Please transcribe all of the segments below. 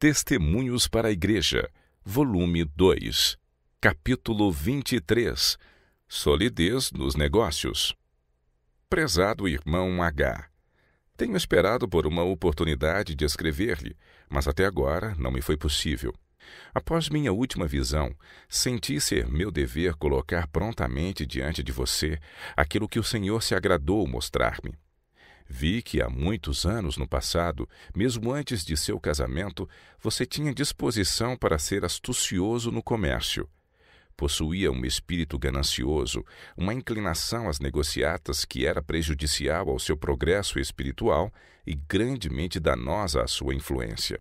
Testemunhos para a Igreja, volume 2, capítulo 23 Solidez nos Negócios. Prezado irmão H. Tenho esperado por uma oportunidade de escrever-lhe, mas até agora não me foi possível. Após minha última visão, senti ser meu dever colocar prontamente diante de você aquilo que o Senhor se agradou mostrar-me. Vi que há muitos anos no passado, mesmo antes de seu casamento, você tinha disposição para ser astucioso no comércio. Possuía um espírito ganancioso, uma inclinação às negociatas que era prejudicial ao seu progresso espiritual e grandemente danosa à sua influência.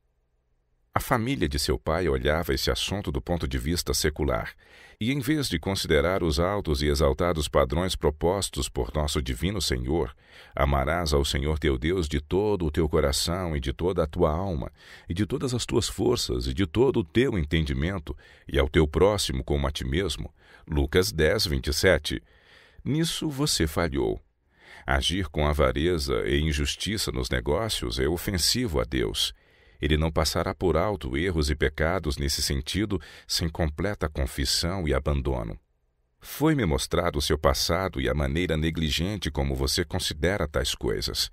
A família de seu pai olhava esse assunto do ponto de vista secular, e em vez de considerar os altos e exaltados padrões propostos por nosso Divino Senhor, amarás ao Senhor teu Deus de todo o teu coração e de toda a tua alma, e de todas as tuas forças e de todo o teu entendimento, e ao teu próximo como a ti mesmo. Lucas 10, 27. Nisso você falhou. Agir com avareza e injustiça nos negócios é ofensivo a Deus ele não passará por alto erros e pecados nesse sentido sem completa confissão e abandono. Foi-me mostrado o seu passado e a maneira negligente como você considera tais coisas.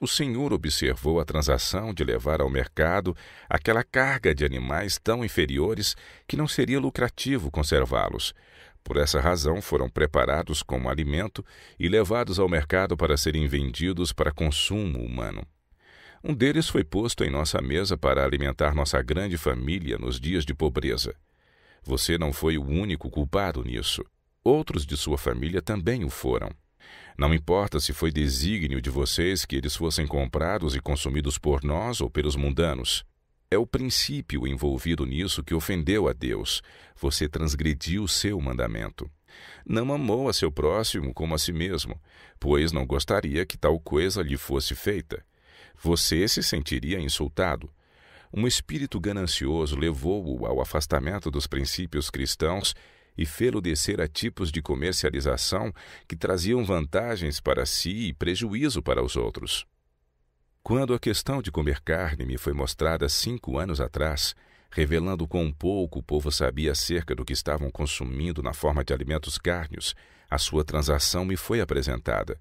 O senhor observou a transação de levar ao mercado aquela carga de animais tão inferiores que não seria lucrativo conservá-los. Por essa razão foram preparados como alimento e levados ao mercado para serem vendidos para consumo humano. Um deles foi posto em nossa mesa para alimentar nossa grande família nos dias de pobreza. Você não foi o único culpado nisso. Outros de sua família também o foram. Não importa se foi desígnio de vocês que eles fossem comprados e consumidos por nós ou pelos mundanos. É o princípio envolvido nisso que ofendeu a Deus. Você transgrediu seu mandamento. Não amou a seu próximo como a si mesmo, pois não gostaria que tal coisa lhe fosse feita. Você se sentiria insultado. Um espírito ganancioso levou-o ao afastamento dos princípios cristãos e fê-lo descer a tipos de comercialização que traziam vantagens para si e prejuízo para os outros. Quando a questão de comer carne me foi mostrada cinco anos atrás, revelando quão pouco o povo sabia acerca do que estavam consumindo na forma de alimentos cárneos, a sua transação me foi apresentada.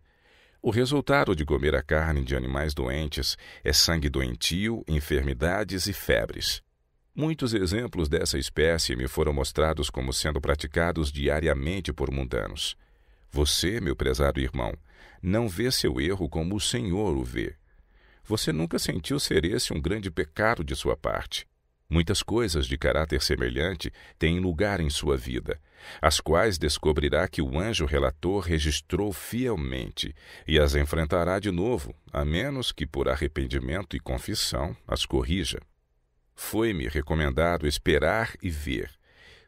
O resultado de comer a carne de animais doentes é sangue doentio, enfermidades e febres. Muitos exemplos dessa espécie me foram mostrados como sendo praticados diariamente por mundanos. Você, meu prezado irmão, não vê seu erro como o Senhor o vê. Você nunca sentiu ser esse um grande pecado de sua parte. Muitas coisas de caráter semelhante têm lugar em sua vida, as quais descobrirá que o anjo relator registrou fielmente e as enfrentará de novo, a menos que por arrependimento e confissão as corrija. Foi-me recomendado esperar e ver.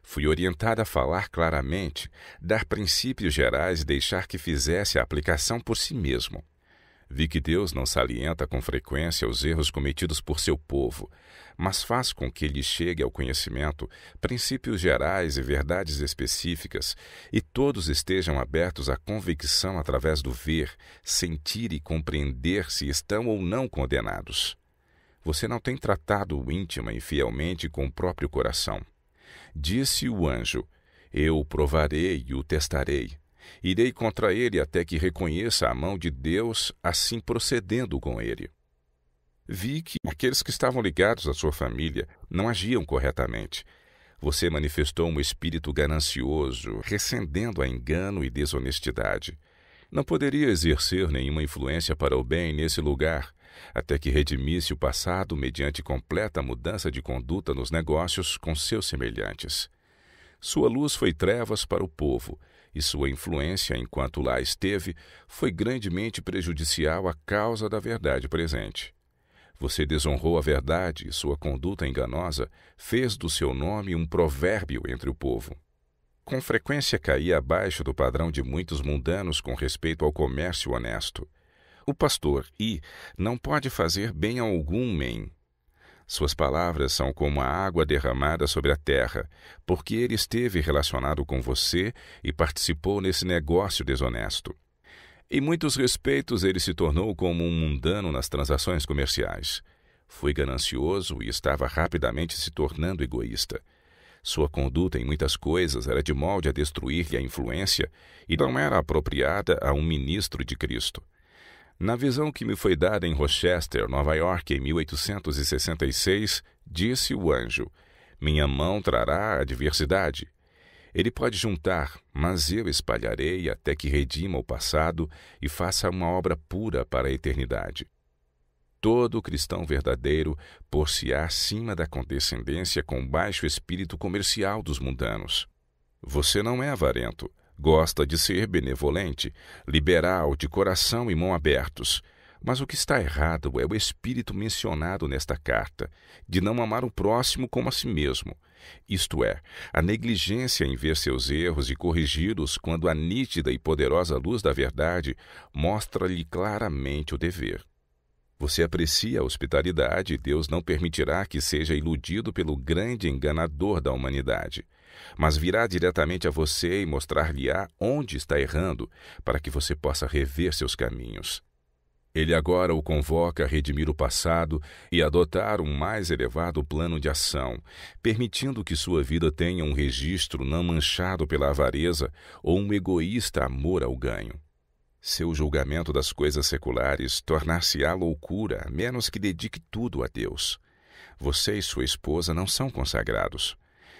Fui orientado a falar claramente, dar princípios gerais e deixar que fizesse a aplicação por si mesmo. Vi que Deus não salienta com frequência os erros cometidos por seu povo, mas faz com que lhe chegue ao conhecimento princípios gerais e verdades específicas, e todos estejam abertos à convicção através do ver, sentir e compreender se estão ou não condenados. Você não tem tratado íntima e fielmente com o próprio coração. Disse o anjo: Eu o provarei e o testarei. Irei contra ele até que reconheça a mão de Deus, assim procedendo com ele. Vi que aqueles que estavam ligados à sua família não agiam corretamente. Você manifestou um espírito ganancioso, recendendo a engano e desonestidade. Não poderia exercer nenhuma influência para o bem nesse lugar, até que redimisse o passado mediante completa mudança de conduta nos negócios com seus semelhantes. Sua luz foi trevas para o povo, e sua influência enquanto lá esteve foi grandemente prejudicial à causa da verdade presente. Você desonrou a verdade e sua conduta enganosa fez do seu nome um provérbio entre o povo. Com frequência caía abaixo do padrão de muitos mundanos com respeito ao comércio honesto. O pastor I não pode fazer bem a algum men, suas palavras são como a água derramada sobre a terra, porque ele esteve relacionado com você e participou nesse negócio desonesto. Em muitos respeitos, ele se tornou como um mundano nas transações comerciais. Foi ganancioso e estava rapidamente se tornando egoísta. Sua conduta em muitas coisas era de molde a destruir-lhe a influência e não era apropriada a um ministro de Cristo. Na visão que me foi dada em Rochester, Nova York, em 1866, disse o anjo: Minha mão trará a diversidade. Ele pode juntar, mas eu espalharei até que redima o passado e faça uma obra pura para a eternidade. Todo cristão verdadeiro por-se-á acima da condescendência com baixo espírito comercial dos mundanos. Você não é avarento, Gosta de ser benevolente, liberal, de coração e mão abertos. Mas o que está errado é o espírito mencionado nesta carta, de não amar o próximo como a si mesmo. Isto é, a negligência em ver seus erros e corrigi-los quando a nítida e poderosa luz da verdade mostra-lhe claramente o dever. Você aprecia a hospitalidade e Deus não permitirá que seja iludido pelo grande enganador da humanidade. Mas virá diretamente a você e mostrar-lhe-á onde está errando, para que você possa rever seus caminhos. Ele agora o convoca a redimir o passado e adotar um mais elevado plano de ação, permitindo que sua vida tenha um registro não manchado pela avareza ou um egoísta amor ao ganho. Seu julgamento das coisas seculares tornar-se-á loucura, a menos que dedique tudo a Deus. Você e sua esposa não são consagrados.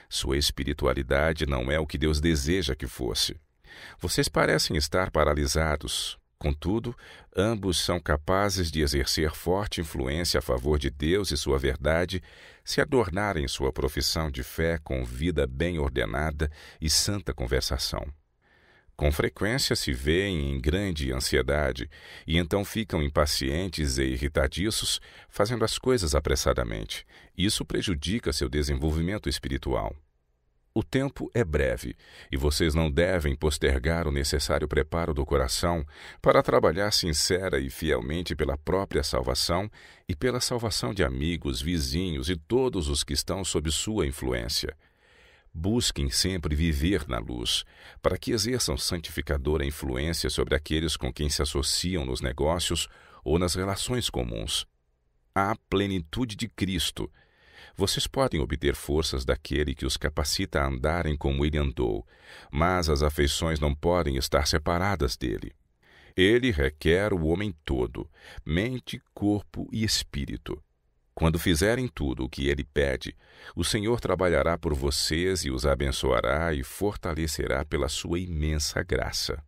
Sua espiritualidade não é o que Deus deseja que fosse. Vocês parecem estar paralisados. Contudo, ambos são capazes de exercer forte influência a favor de Deus e sua verdade, se adornarem sua profissão de fé com vida bem ordenada e santa conversação. Com frequência se veem em grande ansiedade e então ficam impacientes e irritadiços, fazendo as coisas apressadamente. Isso prejudica seu desenvolvimento espiritual. O tempo é breve e vocês não devem postergar o necessário preparo do coração para trabalhar sincera e fielmente pela própria salvação e pela salvação de amigos, vizinhos e todos os que estão sob sua influência. Busquem sempre viver na luz, para que exerçam santificadora influência sobre aqueles com quem se associam nos negócios ou nas relações comuns. A plenitude de Cristo. Vocês podem obter forças daquele que os capacita a andarem como ele andou, mas as afeições não podem estar separadas dele. Ele requer o homem todo, mente, corpo e espírito, quando fizerem tudo o que ele pede, o Senhor trabalhará por vocês e os abençoará e fortalecerá pela sua imensa graça.